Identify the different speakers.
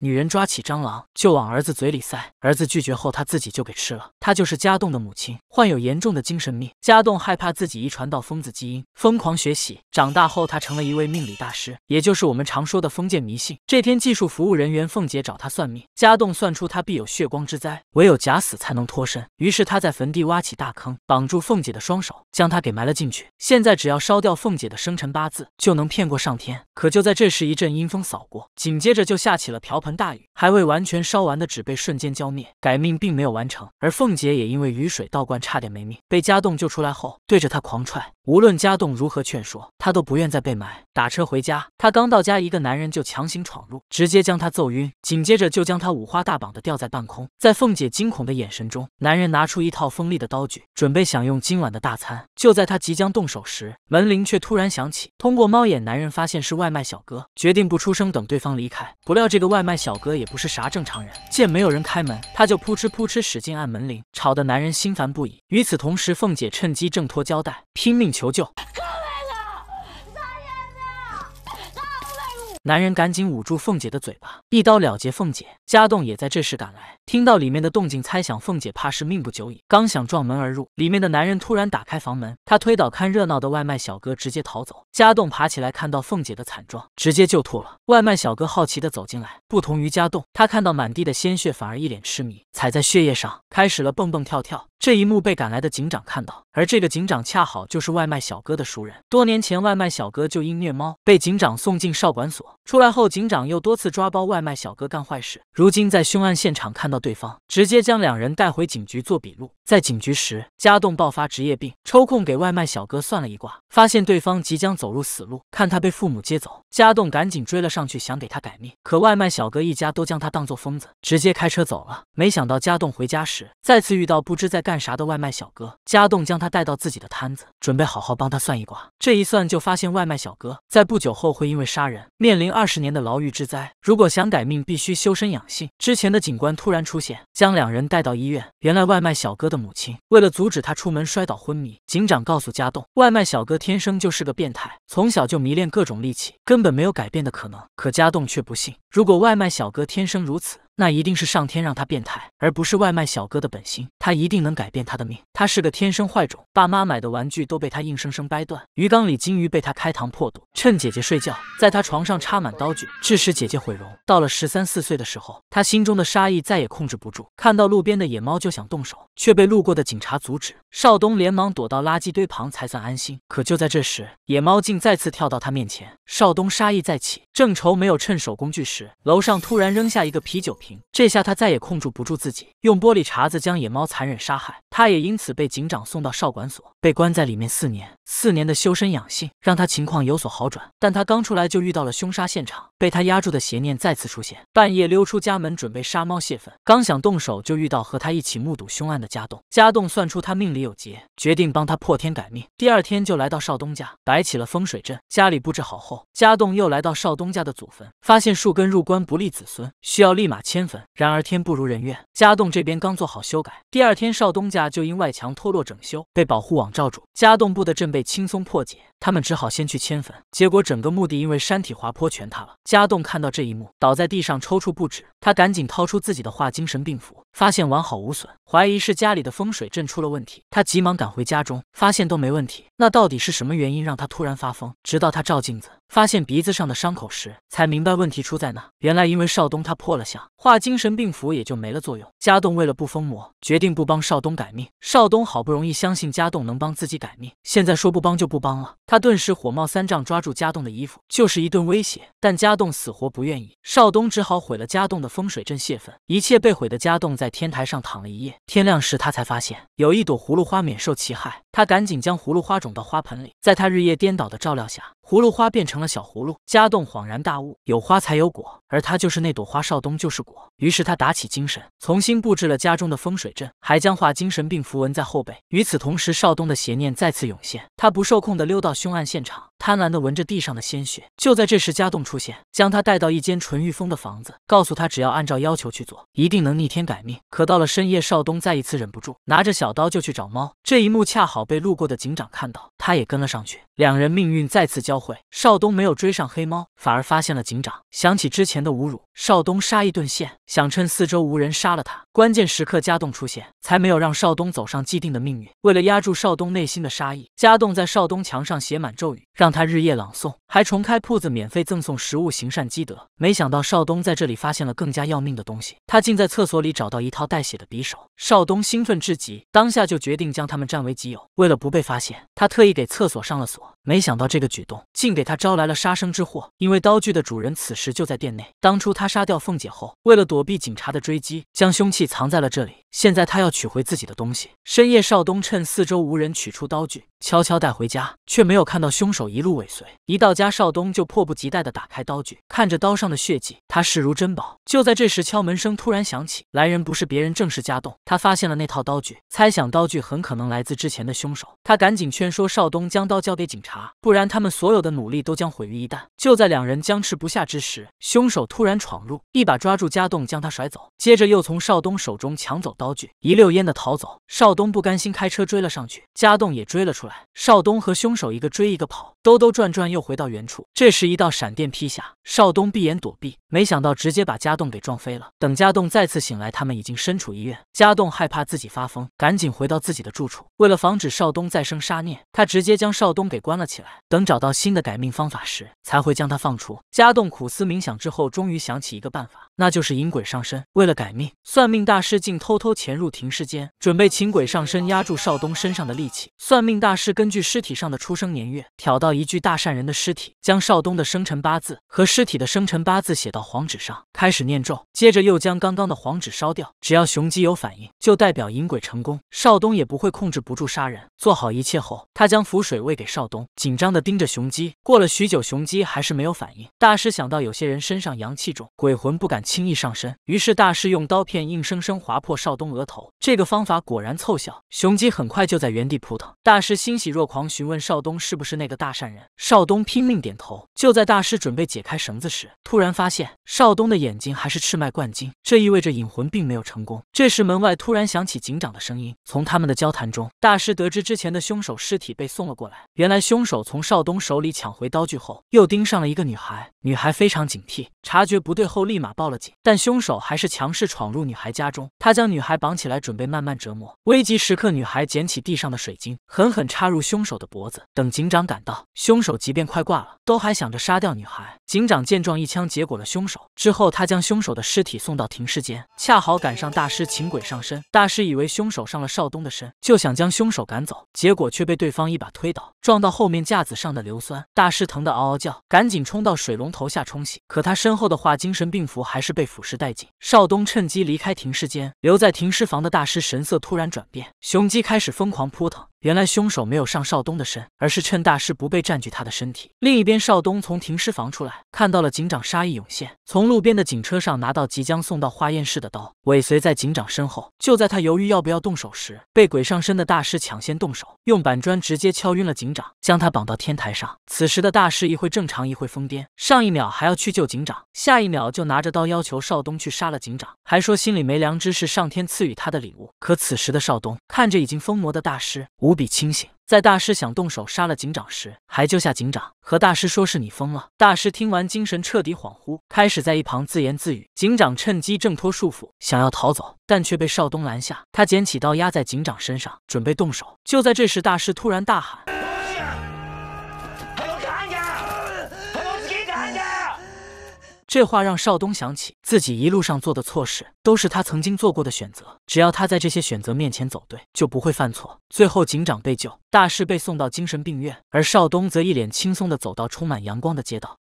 Speaker 1: 女人抓起蟑螂就往儿子嘴里塞，儿子拒绝后，她自己就给吃了。她就是家栋的母亲，患有严重的精神病。家栋害怕自己遗传到疯子基因，疯狂学习。长大后，他成了一位命理大师，也就是我们常说的封建迷信。这天，技术服务人员凤姐找他算命，家栋算出他必有血光之灾，唯有假死才能脱身。于是他在坟地挖起大坑，绑住凤姐的双手，将她给埋了进去。现在只要烧掉凤姐的生辰八字，就能骗过上天。可就在这时，一阵阴风扫过，紧接着就下起了瓢盆大雨。还未完全烧完的纸被瞬间浇灭，改命并没有完成，而凤。姐也因为雨水倒灌差点没命，被家栋救出来后，对着他狂踹。无论家栋如何劝说，他都不愿再被埋。打车回家，他刚到家，一个男人就强行闯入，直接将他揍晕，紧接着就将他五花大绑的吊在半空。在凤姐惊恐的眼神中，男人拿出一套锋利的刀具，准备享用今晚的大餐。就在他即将动手时，门铃却突然响起。通过猫眼，男人发现是外卖小哥，决定不出声等对方离开。不料这个外卖小哥也不是啥正常人，见没有人开门，他就扑哧扑哧使劲按门铃。吵得男人心烦不已。与此同时，凤姐趁机挣脱胶带，拼命求救。男人赶紧捂住凤姐的嘴巴，一刀了结凤姐。家栋也在这时赶来，听到里面的动静，猜想凤姐怕是命不久矣，刚想撞门而入，里面的男人突然打开房门，他推倒看热闹的外卖小哥，直接逃走。家栋爬起来，看到凤姐的惨状，直接就吐了。外卖小哥好奇的走进来，不同于家栋，他看到满地的鲜血，反而一脸痴迷，踩在血液上，开始了蹦蹦跳跳。这一幕被赶来的警长看到。而这个警长恰好就是外卖小哥的熟人。多年前，外卖小哥就因虐猫被警长送进少管所。出来后，警长又多次抓包外卖小哥干坏事。如今在凶案现场看到对方，直接将两人带回警局做笔录。在警局时，家栋爆发职业病，抽空给外卖小哥算了一卦，发现对方即将走入死路。看他被父母接走，家栋赶紧追了上去，想给他改命。可外卖小哥一家都将他当做疯子，直接开车走了。没想到家栋回家时，再次遇到不知在干啥的外卖小哥。家栋将他。他带到自己的摊子，准备好好帮他算一卦。这一算就发现外卖小哥在不久后会因为杀人面临二十年的牢狱之灾。如果想改命，必须修身养性。之前的警官突然出现，将两人带到医院。原来外卖小哥的母亲为了阻止他出门摔倒昏迷。警长告诉家栋，外卖小哥天生就是个变态，从小就迷恋各种利器，根本没有改变的可能。可家栋却不信。如果外卖小哥天生如此，那一定是上天让他变态，而不是外卖小哥的本心。他一定能改变他的命。他是个天生坏种，爸妈买的玩具都被他硬生生掰断，鱼缸里金鱼被他开膛破肚，趁姐姐睡觉，在他床上插满刀具，致使姐姐毁容。到了十三四岁的时候，他心中的杀意再也控制不住，看到路边的野猫就想动手，却被路过的警察阻止。少东连忙躲到垃圾堆旁才算安心。可就在这时，野猫竟再次跳到他面前，少东杀意再起，正愁没有趁手工具时。楼上突然扔下一个啤酒瓶，这下他再也控制不住自己，用玻璃碴子将野猫残忍杀害。他也因此被警长送到少管所，被关在里面四年。四年的修身养性让他情况有所好转，但他刚出来就遇到了凶杀现场。被他压住的邪念再次出现，半夜溜出家门准备杀猫泄愤。刚想动手，就遇到和他一起目睹凶案的家栋。家栋算出他命里有劫，决定帮他破天改命。第二天就来到少东家，摆起了风水阵。家里布置好后，家栋又来到少东家的祖坟，发现树根入棺不利子孙，需要立马迁坟。然而天不如人愿，家栋这边刚做好修改，第二天少东家就因外墙脱落整修被保护网罩住，家栋布的阵被轻松破解。他们只好先去迁坟，结果整个墓地因为山体滑坡全塌了。家栋看到这一幕，倒在地上抽搐不止。他赶紧掏出自己的画精神病符，发现完好无损，怀疑是家里的风水阵出了问题。他急忙赶回家中，发现都没问题。那到底是什么原因让他突然发疯？直到他照镜子。发现鼻子上的伤口时，才明白问题出在哪。原来因为少东他破了相，画精神病符也就没了作用。家栋为了不疯魔，决定不帮少东改命。少东好不容易相信家栋能帮自己改命，现在说不帮就不帮了，他顿时火冒三丈，抓住家栋的衣服就是一顿威胁。但家栋死活不愿意，少东只好毁了家栋的风水阵泄愤。一切被毁的家栋在天台上躺了一夜，天亮时他才发现有一朵葫芦花免受其害，他赶紧将葫芦花种到花盆里。在他日夜颠倒的照料下，葫芦花变成。成了小葫芦，家栋恍然大悟，有花才有果，而他就是那朵花，少东就是果。于是他打起精神，重新布置了家中的风水阵，还将画精神病符文在后背。与此同时，少东的邪念再次涌现，他不受控的溜到凶案现场，贪婪的闻着地上的鲜血。就在这时，家栋出现，将他带到一间纯御风的房子，告诉他只要按照要求去做，一定能逆天改命。可到了深夜，少东再一次忍不住，拿着小刀就去找猫。这一幕恰好被路过的警长看到，他也跟了上去，两人命运再次交汇，少东。都没有追上黑猫，反而发现了警长。想起之前的侮辱。少东杀意顿现，想趁四周无人杀了他。关键时刻，家栋出现，才没有让少东走上既定的命运。为了压住少东内心的杀意，家栋在少东墙上写满咒语，让他日夜朗诵，还重开铺子，免费赠送食物，行善积德。没想到少东在这里发现了更加要命的东西，他竟在厕所里找到一套带血的匕首。少东兴奋至极，当下就决定将他们占为己有。为了不被发现，他特意给厕所上了锁。没想到这个举动竟给他招来了杀生之祸，因为刀具的主人此时就在店内。当初他。杀掉凤姐后，为了躲避警察的追击，将凶器藏在了这里。现在他要取回自己的东西。深夜，少东趁四周无人，取出刀具，悄悄带回家，却没有看到凶手一路尾随。一到家，少东就迫不及待地打开刀具，看着刀上的血迹，他视如珍宝。就在这时，敲门声突然响起，来人不是别人，正是家栋。他发现了那套刀具，猜想刀具很可能来自之前的凶手，他赶紧劝说少东将刀交给警察，不然他们所有的努力都将毁于一旦。就在两人僵持不下之时，凶手突然闯入，一把抓住家栋，将他甩走，接着又从少东手中抢走刀。刀具一溜烟的逃走，少东不甘心，开车追了上去，家栋也追了出来。少东和凶手一个追一个跑，兜兜转转又回到原处。这时一道闪电劈下，少东闭眼躲避，没想到直接把家栋给撞飞了。等家栋再次醒来，他们已经身处医院。家栋害怕自己发疯，赶紧回到自己的住处。为了防止少东再生杀念，他直接将少东给关了起来。等找到新的改命方法时，才会将他放出。家栋苦思冥想之后，终于想起一个办法。那就是引鬼上身。为了改命，算命大师竟偷偷潜入停尸间，准备请鬼上身压住少东身上的戾气。算命大师根据尸体上的出生年月，挑到一具大善人的尸体，将少东的生辰八字和尸体的生辰八字写到黄纸上，开始念咒。接着又将刚刚的黄纸烧掉。只要雄鸡有反应，就代表引鬼成功，少东也不会控制不住杀人。做好一切后，他将符水喂给少东，紧张地盯着雄鸡。过了许久，雄鸡还是没有反应。大师想到有些人身上阳气重，鬼魂不敢。轻易上身，于是大师用刀片硬生生划破少东额头，这个方法果然凑效，雄鸡很快就在原地扑腾。大师欣喜若狂，询问少东是不是那个大善人。少东拼命点头。就在大师准备解开绳子时，突然发现少东的眼睛还是赤脉贯金，这意味着引魂并没有成功。这时门外突然响起警长的声音。从他们的交谈中，大师得知之前的凶手尸体被送了过来。原来凶手从少东手里抢回刀具后，又盯上了一个女孩。女孩非常警惕，察觉不对后立马报了。但凶手还是强势闯入女孩家中，他将女孩绑起来，准备慢慢折磨。危急时刻，女孩捡起地上的水晶，狠狠插入凶手的脖子。等警长赶到，凶手即便快挂了，都还想着杀掉女孩。警长见状，一枪结果了凶手。之后，他将凶手的尸体送到停尸间，恰好赶上大师请鬼上身。大师以为凶手上了少东的身，就想将凶手赶走，结果却被对方一把推倒，撞到后面架子上的硫酸。大师疼得嗷嗷叫，赶紧冲到水龙头下冲洗。可他身后的话，精神病符还是。是被腐蚀殆尽。少东趁机离开停尸间，留在停尸房的大师神色突然转变，雄鸡开始疯狂扑腾。原来凶手没有上少东的身，而是趁大师不备占据他的身体。另一边，少东从停尸房出来，看到了警长，杀意涌现，从路边的警车上拿到即将送到化验室的刀，尾随在警长身后。就在他犹豫要不要动手时，被鬼上身的大师抢先动手，用板砖直接敲晕了警长，将他绑到天台上。此时的大师一会正常，一会疯癫，上一秒还要去救警长，下一秒就拿着刀要求少东去杀了警长。还说心里没良知是上天赐予他的礼物。可此时的少东看着已经疯魔的大师，无比清醒。在大师想动手杀了警长时，还救下警长，和大师说：“是你疯了。”大师听完，精神彻底恍惚，开始在一旁自言自语。警长趁机挣脱束缚，想要逃走，但却被少东拦下。他捡起刀压在警长身上，准备动手。就在这时，大师突然大喊。这话让少东想起自己一路上做的错事，都是他曾经做过的选择。只要他在这些选择面前走对，就不会犯错。最后，警长被救，大师被送到精神病院，而少东则一脸轻松的走到充满阳光的街道。